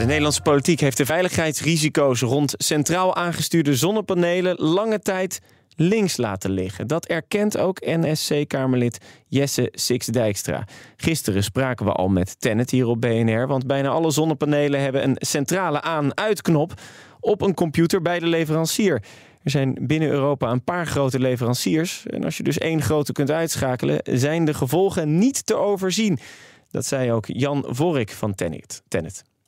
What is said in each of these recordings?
de Nederlandse politiek heeft de veiligheidsrisico's rond centraal aangestuurde zonnepanelen lange tijd links laten liggen. Dat erkent ook NSC-Kamerlid Jesse Sixdijkstra. Gisteren spraken we al met Tennet hier op BNR, want bijna alle zonnepanelen hebben een centrale aan-uitknop op een computer bij de leverancier. Er zijn binnen Europa een paar grote leveranciers. En als je dus één grote kunt uitschakelen, zijn de gevolgen niet te overzien. Dat zei ook Jan Vorik van Tennet.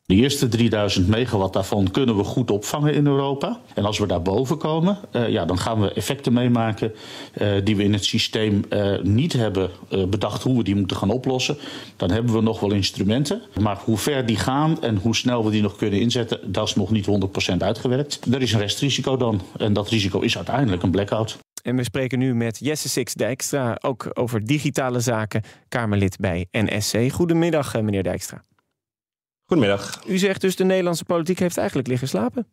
De eerste 3000 megawatt daarvan kunnen we goed opvangen in Europa. En als we daarboven komen, eh, ja, dan gaan we effecten meemaken eh, die we in het systeem eh, niet hebben bedacht hoe we die moeten gaan oplossen. Dan hebben we nog wel instrumenten. Maar hoe ver die gaan en hoe snel we die nog kunnen inzetten, dat is nog niet 100% uitgewerkt. Er is een restrisico dan. En dat risico is uiteindelijk een blackout. En we spreken nu met Jesse Six Dijkstra, ook over digitale zaken, Kamerlid bij NSC. Goedemiddag, meneer Dijkstra. Goedemiddag. U zegt dus de Nederlandse politiek heeft eigenlijk liggen slapen.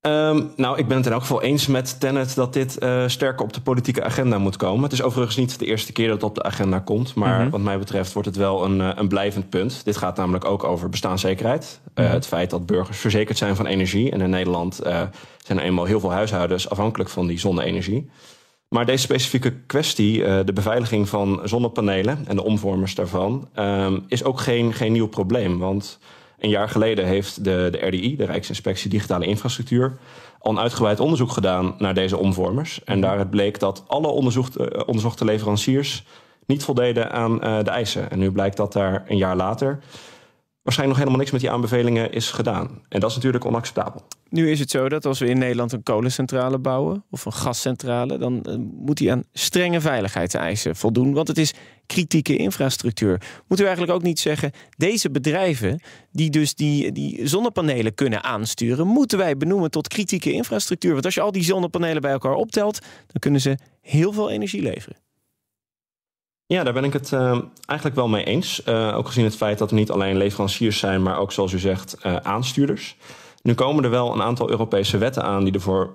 Ehm, nou, ik ben het in elk geval eens met Tennet dat dit uh, eh, sterker op de politieke agenda moet komen. Het is overigens niet de eerste keer dat het op de agenda komt. Maar mhm. wat mij betreft wordt het wel een, eh, een blijvend punt. Dit gaat namelijk ook over bestaanszekerheid. Eh, mhm. het feit dat burgers verzekerd zijn van energie. En in Nederland zijn er eenmaal heel veel huishoudens afhankelijk van die zonne-energie. Maar deze specifieke kwestie, eh, de beveiliging van zonnepanelen en de omvormers daarvan, ehm, is ook geen, geen nieuw probleem. Want een jaar geleden heeft de, de RDI, de Rijksinspectie Digitale Infrastructuur, al een uitgebreid onderzoek gedaan naar deze omvormers. En daaruit bleek dat alle eh, onderzochte leveranciers niet voldeden aan eh, de eisen. En nu blijkt dat daar een jaar later waarschijnlijk nog helemaal niks met die aanbevelingen is gedaan. En dat is natuurlijk onacceptabel. Nu is het zo dat als we in Nederland een kolencentrale bouwen of een gascentrale, dan eh, moet die aan strenge veiligheidseisen voldoen, want het is kritieke infrastructuur. Moeten we eigenlijk ook niet zeggen, deze bedrijven die dus die, die zonnepanelen kunnen aansturen, moeten wij benoemen tot kritieke infrastructuur. Want als je al die zonnepanelen bij elkaar optelt, dan kunnen ze heel veel energie leveren. Ja, daar ben ik het ehm, eigenlijk wel mee eens. Eh, ook gezien het feit dat er niet alleen leveranciers zijn, maar ook, zoals u zegt, uh, aanstuurders. Nu komen er wel een aantal Europese wetten aan die ervoor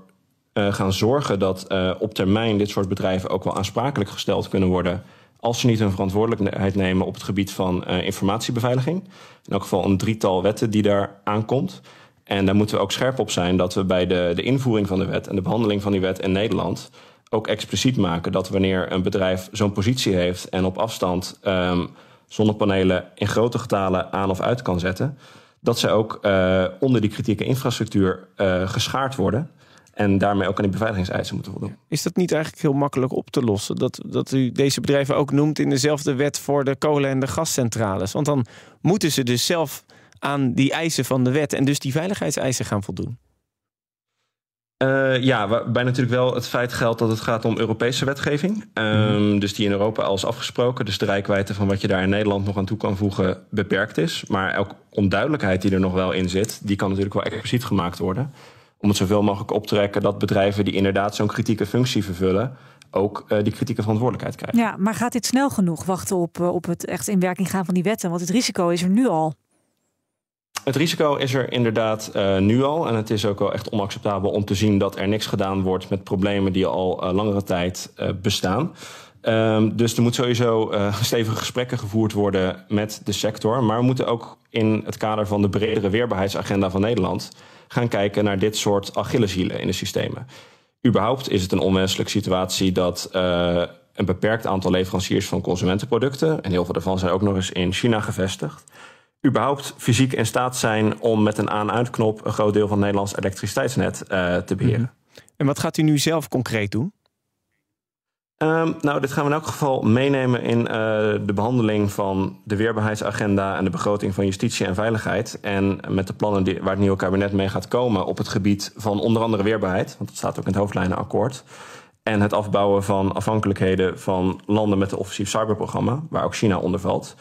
eh, gaan zorgen dat op termijn dit soort bedrijven ook wel aansprakelijk gesteld kunnen worden. Als ze niet hun verantwoordelijkheid nemen op het gebied van informatiebeveiliging. In elk geval een drietal wetten die daar aankomt. En daar moeten we ook scherp op zijn dat we bij de, de invoering van de wet en de behandeling van die wet in Nederland ook expliciet maken dat wanneer een bedrijf zo'n positie heeft en op afstand ehm, zonnepanelen in grote getalen aan of uit kan zetten, dat zij ook eh, onder die kritieke infrastructuur eh, geschaard worden. En daarmee ook aan die beveiligingseisen moeten voldoen. Is dat niet eigenlijk heel makkelijk op te lossen? Dat, dat u deze bedrijven ook noemt in dezelfde wet voor de kolen- en de gascentrales. Want dan moeten ze dus zelf aan die eisen van de wet en dus die veiligheidseisen gaan voldoen. Eh, ja, waarbij natuurlijk wel het feit geldt dat het gaat om Europese wetgeving. Ehm, mhm. Dus die in Europa al is afgesproken. Dus de rijkwijde van wat je daar in Nederland nog aan toe kan voegen beperkt is. Maar elke onduidelijkheid die er nog wel in zit, die kan natuurlijk wel expliciet gemaakt worden. Om het zoveel mogelijk op te trekken dat bedrijven die inderdaad zo'n kritieke functie vervullen, ook eh, die kritieke verantwoordelijkheid krijgen. Ja, maar gaat dit snel genoeg wachten op, eh, op het echt in werking gaan van die wetten? Want het risico is er nu al. Het risico is er inderdaad eh, nu al. En het is ook wel echt onacceptabel om te zien dat er niks gedaan wordt met problemen die al eh, langere tijd eh, bestaan. Ehm, dus er moeten sowieso stevige gesprekken gevoerd worden met de sector. Maar we moeten ook in het kader van de bredere weerbaarheidsagenda van Nederland gaan kijken naar dit soort achilleshielen in de systemen. Überhaupt is het een onwenselijke situatie dat een beperkt aantal leveranciers van consumentenproducten, en heel veel daarvan zijn ook nog eens in China gevestigd, überhaupt fysiek in staat zijn om met een aan-uitknop een groot deel van het Nederlands elektriciteitsnet eh, te beheren. Mhm. En wat gaat u nu zelf concreet doen? Ehm, nou, dit gaan we in elk geval meenemen in eh, de behandeling van de weerbaarheidsagenda en de begroting van justitie en veiligheid. En met de plannen die, waar het nieuwe kabinet mee gaat komen op het gebied van onder andere weerbaarheid, want dat staat ook in het hoofdlijnenakkoord. En het afbouwen van afhankelijkheden van landen met een offensief cyberprogramma, waar ook China onder valt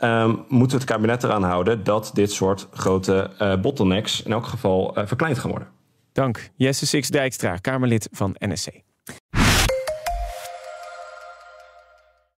um, ehm, moet het kabinet eraan houden dat dit soort grote eh, bottlenecks in elk geval eh, verkleind gaan worden. Dank, Jesse Six Dijkstra, Kamerlid van NSC.